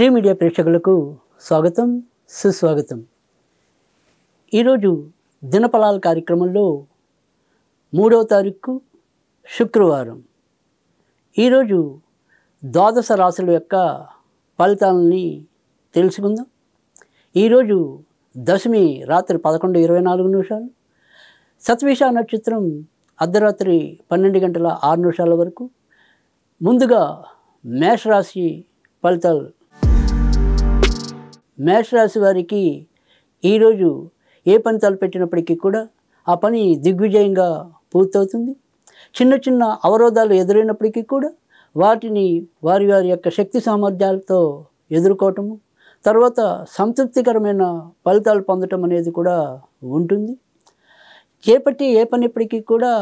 three media ప్రేక్షకులకు స్వాగతం సుస్వాగతం ఈరోజు దినఫలాల కార్యక్రమంలో మూడవ తారీఖు శుక్రవారం ఈరోజు ద్వాదశ రాశుల యొక్క ఫలితాలని తెలుసుకుందాం ఈరోజు దశమి రాత్రి పదకొండు ఇరవై నాలుగు నిమిషాలు సత్విష నక్షత్రం అర్ధరాత్రి పన్నెండు గంటల ఆరు నిమిషాల వరకు ముందుగా మేషరాశి ఫలితాలు మేషరాశి వారికి ఈరోజు ఏ పని తలపెట్టినప్పటికీ కూడా ఆ పని దిగ్విజయంగా పూర్తవుతుంది చిన్న చిన్న అవరోధాలు ఎదురైనప్పటికీ కూడా వాటిని వారి వారి యొక్క శక్తి సామర్థ్యాలతో ఎదుర్కోవటము తర్వాత సంతృప్తికరమైన ఫలితాలు పొందటం అనేది కూడా ఉంటుంది చేపట్టి ఏ పనిప్పటికీ కూడా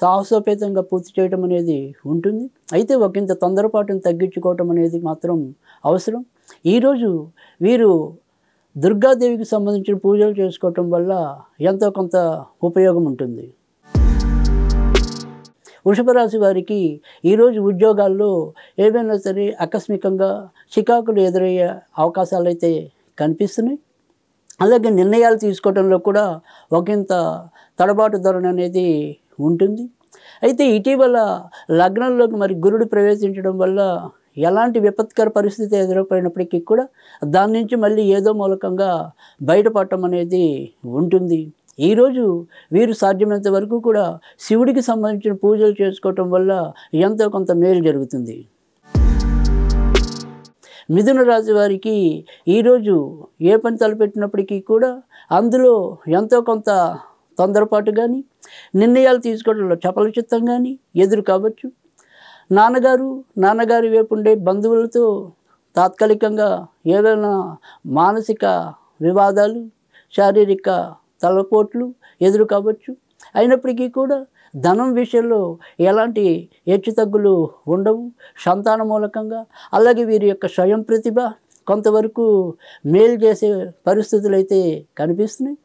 సాహసోపేతంగా పూర్తి చేయటం అనేది ఉంటుంది అయితే ఒకంత తొందరపాటును తగ్గించుకోవటం అనేది మాత్రం అవసరం ఈరోజు వీరు దుర్గాదేవికి సంబంధించిన పూజలు చేసుకోవటం వల్ల ఎంతో కొంత ఉపయోగం ఉంటుంది వృషభ రాశి వారికి ఈరోజు ఉద్యోగాల్లో ఏవైనా సరే ఆకస్మికంగా చికాకులు ఎదురయ్యే అవకాశాలు అయితే కనిపిస్తున్నాయి అలాగే నిర్ణయాలు తీసుకోవడంలో కూడా ఒకంత తడబాటు ధోరణి అనేది ఉంటుంది అయితే ఇటీవల లగ్నంలోకి మరి గురుడు ప్రవేశించడం వల్ల ఎలాంటి విపత్కర పరిస్థితి ఎదురైనప్పటికీ కూడా దాని నుంచి మళ్ళీ ఏదో మూలకంగా బయటపడటం అనేది ఉంటుంది ఈరోజు వీరు సాధ్యమైనంత వరకు కూడా శివుడికి సంబంధించిన పూజలు చేసుకోవటం వల్ల ఎంతో కొంత మేలు జరుగుతుంది మిథున రాశి వారికి ఈరోజు ఏ పని తలపెట్టినప్పటికీ కూడా అందులో ఎంతో కొంత తొందరపాటు కానీ నిర్ణయాలు తీసుకోవడంలో చపలచిత్తం కానీ ఎదురు కావచ్చు నాన్నగారు నాన్నగారి వైపుండే బంధువులతో తాత్కాలికంగా ఏదైనా మానసిక వివాదాలు శారీరక తలపోట్లు ఎదురు కావచ్చు అయినప్పటికీ కూడా ధనం విషయంలో ఎలాంటి హెచ్చుతగ్గులు ఉండవు సంతాన మూలకంగా అలాగే వీరి యొక్క స్వయం ప్రతిభ కొంతవరకు మేలు చేసే పరిస్థితులు అయితే కనిపిస్తున్నాయి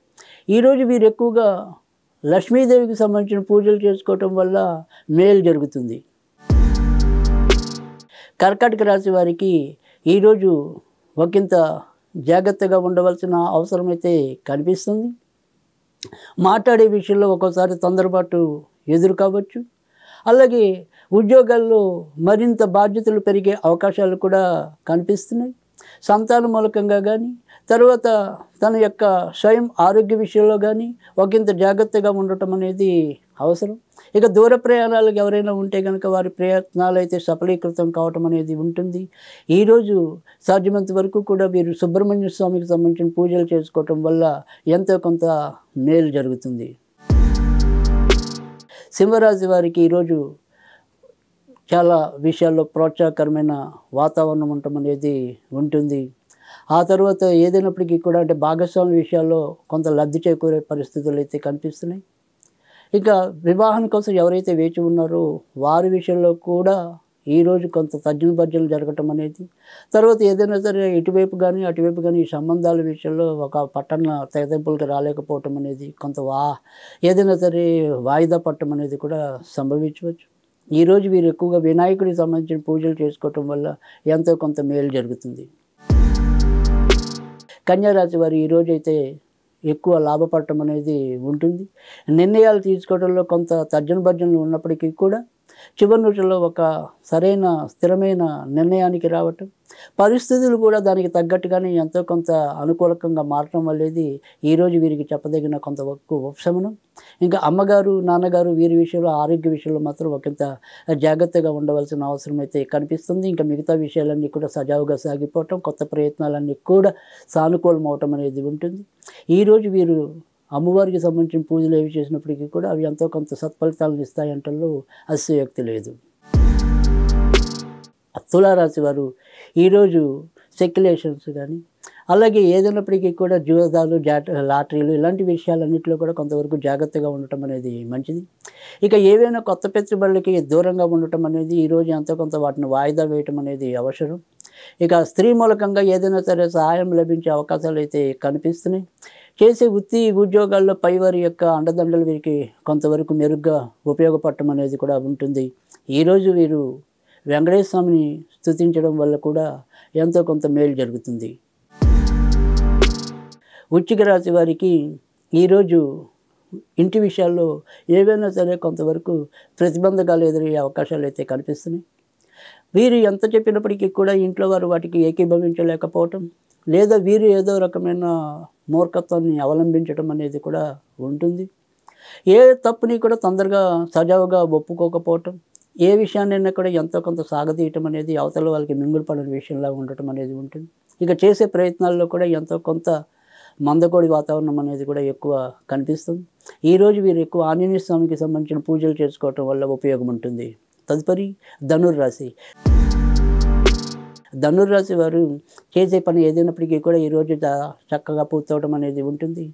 ఈరోజు వీరు ఎక్కువగా లక్ష్మీదేవికి సంబంధించిన పూజలు చేసుకోవటం వల్ల మేలు జరుగుతుంది కర్కాటక రాశి వారికి ఈరోజు ఒకంత జాగ్రత్తగా ఉండవలసిన అవసరం అయితే కనిపిస్తుంది మాట్లాడే విషయంలో ఒక్కోసారి తొందరపాటు ఎదురు కావచ్చు అలాగే ఉద్యోగాల్లో మరింత బాధ్యతలు పెరిగే అవకాశాలు కూడా కనిపిస్తున్నాయి సంతాన మూలకంగా కానీ తర్వాత తన యొక్క స్వయం ఆరోగ్య విషయంలో కానీ ఒకంత జాగ్రత్తగా ఉండటం అనేది అవసరం ఇక దూర ప్రయాణాలకు ఎవరైనా ఉంటే కనుక వారి ప్రయత్నాలు అయితే సఫలీకృతం కావటం అనేది ఉంటుంది ఈరోజు సాధ్యమంత వరకు కూడా వీరు సుబ్రహ్మణ్య స్వామికి సంబంధించిన పూజలు చేసుకోవటం వల్ల ఎంతో కొంత మేలు జరుగుతుంది సింహరాజు వారికి ఈరోజు చాలా విషయాల్లో ప్రోత్సాహకరమైన వాతావరణం ఉండటం అనేది ఉంటుంది ఆ తర్వాత ఏదైనప్పటికీ కూడా అంటే భాగస్వామి విషయాల్లో కొంత లబ్ధి చేకూరే పరిస్థితులు అయితే కనిపిస్తున్నాయి ఇంకా వివాహం కోసం ఎవరైతే వేచి ఉన్నారో వారి విషయంలో కూడా ఈరోజు కొంత తర్జన భర్జలు జరగటం అనేది తర్వాత ఏదైనా సరే ఇటువైపు కానీ అటువైపు కానీ ఈ సంబంధాల విషయంలో ఒక పట్టణ తెగదెంపులకు రాలేకపోవటం అనేది కొంత వా ఏదైనా సరే వాయిదా పట్టడం అనేది కూడా సంభవించవచ్చు ఈరోజు వీరు ఎక్కువగా వినాయకుడికి సంబంధించిన పూజలు చేసుకోవటం వల్ల ఎంతో కొంత మేలు జరుగుతుంది కన్యారాశి వారు ఈరోజైతే ఎక్కువ లాభపడటం అనేది ఉంటుంది నిర్ణయాలు తీసుకోవడంలో కొంత తర్జన భర్జనలు ఉన్నప్పటికీ కూడా చివరి రోజుల్లో ఒక సరైన స్థిరమైన నిర్ణయానికి రావటం పరిస్థితులు కూడా దానికి తగ్గట్టుగానే ఎంతో కొంత అనుకూలకంగా మారటం వల్లేది ఈరోజు వీరికి చెప్పదగిన కొంత వరకు ఉపశమనం ఇంకా అమ్మగారు నాన్నగారు వీరి విషయంలో ఆరోగ్య విషయంలో మాత్రం ఒకంత జాగ్రత్తగా ఉండవలసిన అవసరం అయితే కనిపిస్తుంది ఇంకా మిగతా విషయాలన్నీ కూడా సజావుగా సాగిపోవటం కొత్త ప్రయత్నాలన్నీ కూడా సానుకూలం అవటం అనేది ఉంటుంది ఈరోజు వీరు అమ్మవారికి సంబంధించిన పూజలు ఏవి చేసినప్పటికీ కూడా అవి ఎంతో కొంత సత్ఫలితాలను ఇస్తాయంటల్లో అస్యవ్యక్తి లేదు తులారాశి వారు ఈరోజు సెక్యులేషన్స్ కానీ అలాగే ఏదైనప్పటికీ కూడా జీవితాలు జాట లాటరీలు ఇలాంటి విషయాలన్నింటిలో కూడా కొంతవరకు జాగ్రత్తగా ఉండటం అనేది మంచిది ఇక ఏవైనా కొత్త పెట్టుబడులకి దూరంగా ఉండటం అనేది ఈరోజు ఎంత కొంత వాటిని వాయిదా వేయటం అనేది అవసరం ఇక స్త్రీ మూలకంగా ఏదైనా సరే సహాయం లభించే అవకాశాలు అయితే కనిపిస్తున్నాయి చేసే వృత్తి ఉద్యోగాల్లో పైవారి యొక్క అండదండలు వీరికి కొంతవరకు మెరుగ్గా ఉపయోగపడటం అనేది కూడా ఉంటుంది ఈరోజు వీరు వెంకటేశ్వర స్వామిని స్థుతించడం వల్ల కూడా ఎంతో కొంత మేలు జరుగుతుంది ఉచ్చిక రాశి వారికి ఈరోజు ఇంటి విషయాల్లో ఏవైనా సరే కొంతవరకు ప్రతిబంధకాలు ఎదురయ్యే అవకాశాలు అయితే కనిపిస్తున్నాయి వీరు ఎంత చెప్పినప్పటికీ కూడా ఇంట్లో వారు వాటికి ఏకీభవించలేకపోవటం లేదా వీరు ఏదో రకమైన మూర్ఖత్వాన్ని అవలంబించడం అనేది కూడా ఉంటుంది ఏ తప్పుని కూడా తొందరగా సజావుగా ఒప్పుకోకపోవటం ఏ విషయాన్నైనా కూడా ఎంతో కొంత సాగతీయటం అనేది అవతల వాళ్ళకి మింగులు పడని విషయంలా ఉండటం అనేది ఉంటుంది ఇక చేసే ప్రయత్నాల్లో కూడా ఎంతో కొంత మందకోడి వాతావరణం అనేది కూడా ఎక్కువ కనిపిస్తుంది ఈరోజు వీరు ఎక్కువ ఆంజనేయ స్వామికి సంబంధించిన పూజలు చేసుకోవటం వల్ల ఉపయోగం ఉంటుంది తదుపరి ధనుర్రాశి ధనుర్రాశి వారు చేసే పని ఏదైనప్పటికీ కూడా ఈరోజు చక్కగా పూర్తవడం అనేది ఉంటుంది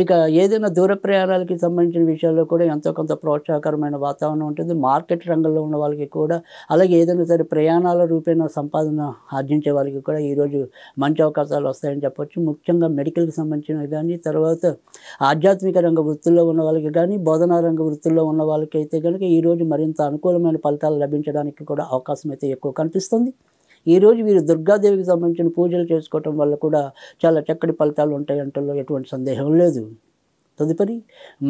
ఇక ఏదైనా దూర ప్రయాణాలకి సంబంధించిన విషయాల్లో కూడా ఎంతో కొంత ప్రోత్సాహకరమైన వాతావరణం ఉంటుంది మార్కెట్ రంగంలో ఉన్న వాళ్ళకి కూడా అలాగే ఏదైనా సరే ప్రయాణాల రూపేణ సంపాదన ఆర్జించే వాళ్ళకి కూడా ఈరోజు మంచి అవకాశాలు వస్తాయని చెప్పొచ్చు ముఖ్యంగా మెడికల్కి సంబంధించినవి కానీ తర్వాత ఆధ్యాత్మిక రంగ వృత్తుల్లో ఉన్న వాళ్ళకి కానీ బోధనా రంగ వృత్తుల్లో ఉన్న వాళ్ళకి అయితే కనుక ఈరోజు మరింత అనుకూలమైన ఫలితాలు లభించడానికి కూడా అవకాశం అయితే ఎక్కువ కనిపిస్తుంది ఈరోజు వీరు దుర్గాదేవికి సంబంధించిన పూజలు చేసుకోవటం వల్ల కూడా చాలా చక్కటి ఫలితాలు ఉంటాయంటలో ఎటువంటి సందేహం లేదు తదుపరి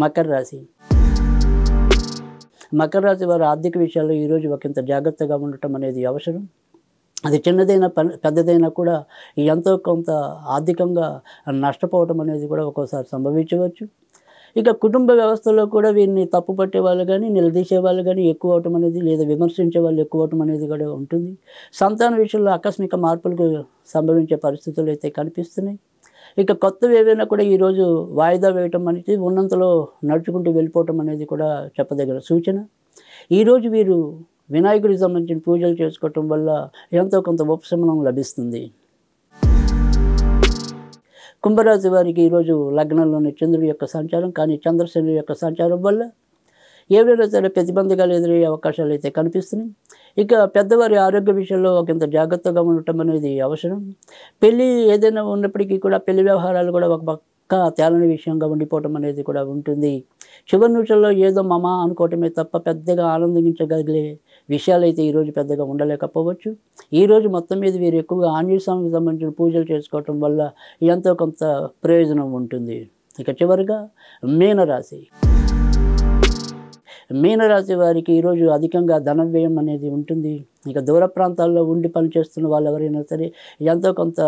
మకర రాశి మకర రాశి వారు ఆర్థిక విషయాల్లో ఈరోజు ఒకంత జాగ్రత్తగా ఉండటం అనేది అవసరం అది చిన్నదైనా పెద్దదైనా కూడా ఎంతో కొంత ఆర్థికంగా నష్టపోవడం అనేది కూడా ఒక్కోసారి సంభవించవచ్చు ఇక కుటుంబ వ్యవస్థలో కూడా వీరిని తప్పుపట్టే వాళ్ళు కానీ నిలదీసే వాళ్ళు కానీ ఎక్కువ అవటం అనేది లేదా విమర్శించే వాళ్ళు ఎక్కువ అవటం అనేది కూడా ఉంటుంది సంతాన విషయంలో ఆకస్మిక మార్పులకు సంభవించే పరిస్థితులు అయితే కనిపిస్తున్నాయి ఇక కొత్తవి ఏవైనా కూడా ఈరోజు వాయిదా వేయటం అనేది ఉన్నంతలో నడుచుకుంటూ వెళ్ళిపోవటం అనేది కూడా చెప్పదగిన సూచన ఈరోజు వీరు వినాయకుడికి సంబంధించిన పూజలు చేసుకోవటం వల్ల ఎంతో కొంత ఉపశమనం లభిస్తుంది కుంభరాశి వారికి ఈరోజు లగ్నంలోని చంద్రుడి యొక్క సంచారం కానీ చంద్రశని యొక్క సంచారం వల్ల ఏవైనా సరే ప్రతిబంధకాలు ఎదురయ్యే అవకాశాలు అయితే కనిపిస్తున్నాయి ఇక పెద్దవారి ఆరోగ్య విషయంలో ఒకంత జాగ్రత్తగా ఉండటం అనేది అవసరం పెళ్ళి ఏదైనా ఉన్నప్పటికీ కూడా పెళ్లి వ్యవహారాలు కూడా ఒక పక్క తేలని విషయంగా ఉండిపోవటం అనేది కూడా ఉంటుంది చివరి నిమిషంలో ఏదో మమ అనుకోవటమే తప్ప పెద్దగా ఆనందించగలిగే విషయాలు అయితే ఈరోజు పెద్దగా ఉండలేకపోవచ్చు ఈరోజు మొత్తం మీద వీరు ఎక్కువగా ఆంజనేయ స్వామికి సంబంధించిన పూజలు చేసుకోవటం వల్ల ఎంతో కొంత ప్రయోజనం ఉంటుంది ఇక చివరిగా మీనరాశి మీనరాశి వారికి ఈరోజు అధికంగా ధన వ్యయం అనేది ఉంటుంది ఇక దూర ప్రాంతాల్లో ఉండి పనిచేస్తున్న వాళ్ళు ఎవరైనా సరే ఎంతో కొంత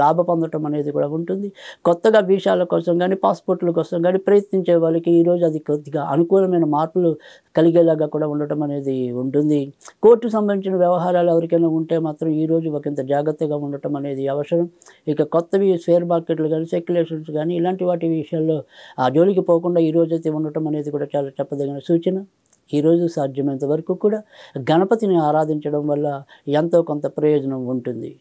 లాభ పొందటం అనేది కూడా ఉంటుంది కొత్తగా వీసాల కోసం కానీ పాస్పోర్ట్ల కోసం కానీ ప్రయత్నించే వాళ్ళకి ఈరోజు అది కొద్దిగా అనుకూలమైన మార్పులు కలిగేలాగా కూడా ఉండటం అనేది ఉంటుంది కోర్టు సంబంధించిన వ్యవహారాలు ఎవరికైనా ఉంటే మాత్రం ఈరోజు ఒకంత జాగ్రత్తగా ఉండటం అనేది అవసరం ఇక కొత్తవి షేర్ మార్కెట్లు కానీ సెక్యులేషన్స్ కానీ ఇలాంటి వాటి విషయాల్లో ఆ జోలికి పోకుండా ఈరోజైతే ఉండటం అనేది కూడా చాలా చెప్పదగిన సూచన ఈరోజు సాధ్యమైనంత వరకు కూడా గణపతిని ఆరాధించడం వల్ల ఎంతో కొంత ప్రయోజనం ఉంటుంది